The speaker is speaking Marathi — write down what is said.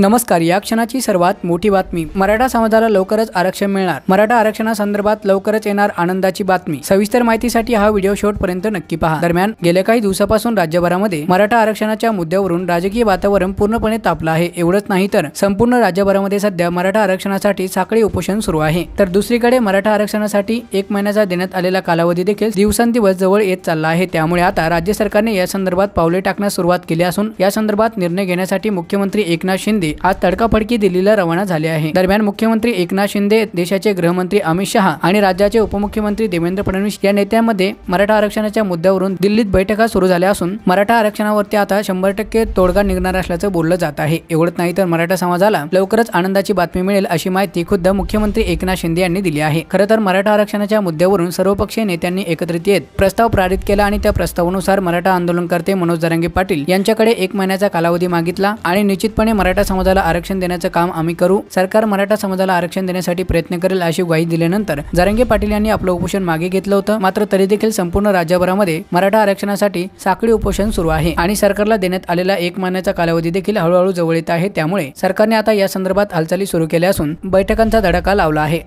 नमस्कार या क्षणाची सर्वात मोठी बातमी मराठा समाजाला लवकरच आरक्षण मिळणार मराठा आरक्षणासंदर्भात लवकरच येणार आनंदाची बातमी सविस्तर माहितीसाठी हा व्हिडिओ पर्यंत नक्की पहा दरम्यान गेल्या काही दिवसापासून राज्यभरामध्ये मराठा आरक्षणाच्या मुद्द्यावरून राजकीय वातावरण पूर्णपणे तापलं आहे एवढंच नाही तर संपूर्ण राज्यभरामध्ये सध्या मराठा आरक्षणासाठी साखळी उपोषण सुरू आहे तर दुसरीकडे मराठा आरक्षणासाठी एक महिन्याचा देण्यात आलेला कालावधी देखील दिवसांदिवस जवळ येत चालला आहे त्यामुळे आता राज्य सरकारने या संदर्भात पावले टाकण्यास सुरुवात केली असून या संदर्भात निर्णय घेण्यासाठी मुख्यमंत्री एकनाथ शिंदे मोदी आज तडकाफडकी दिल्लीला रवाना झाले आहे दरम्यान मुख्यमंत्री एकनाथ शिंदे देशाचे गृहमंत्री अमित शहा आणि राज्याचे उपमुख्यमंत्री देवेंद्र फडणवीस या नेत्यांमध्ये मराठा आरक्षणाच्या मुद्द्यावरून दिल्लीत बैठका सुरू झाल्या असून मराठा आरक्षणावरती आता शंभर टक्के तोडगा निघणार असल्याचं बोललं जात आहे एवढंच नाही तर मराठा समाजाला लवकरच आनंदाची बातमी मिळेल अशी माहिती खुद्द मुख्यमंत्री एकनाथ शिंदे यांनी दिली आहे खरं तर मराठा आरक्षणाच्या मुद्द्यावरून सर्वपक्षीय नेत्यांनी एकत्रित येत प्रस्ताव पारित केला आणि त्या प्रस्तावानुसार मराठा आंदोलनकर्ते मनोज दरंगे पाटील यांच्याकडे एक महिन्याचा कालावधी मागितला आणि निश्चितपणे मराठा समाजाला आरक्षण देण्याचं काम आम्ही करू सरकार मराठा समाजाला आरक्षण देण्यासाठी प्रयत्न करेल अशी ग्वाही दिल्यानंतर जरंगे पाटील यांनी आपलं उपोषण मागे घेतलं होतं मात्र तरी देखील संपूर्ण राज्यभरामध्ये मराठा आरक्षणासाठी साखळी उपोषण सुरू आहे आणि सरकारला देण्यात आलेला एक महिन्याचा कालावधी देखील हळूहळू जवळ येत आहे त्यामुळे सरकारने आता या संदर्भात हालचाली सुरू केल्या असून बैठकांचा धडाका लावला आहे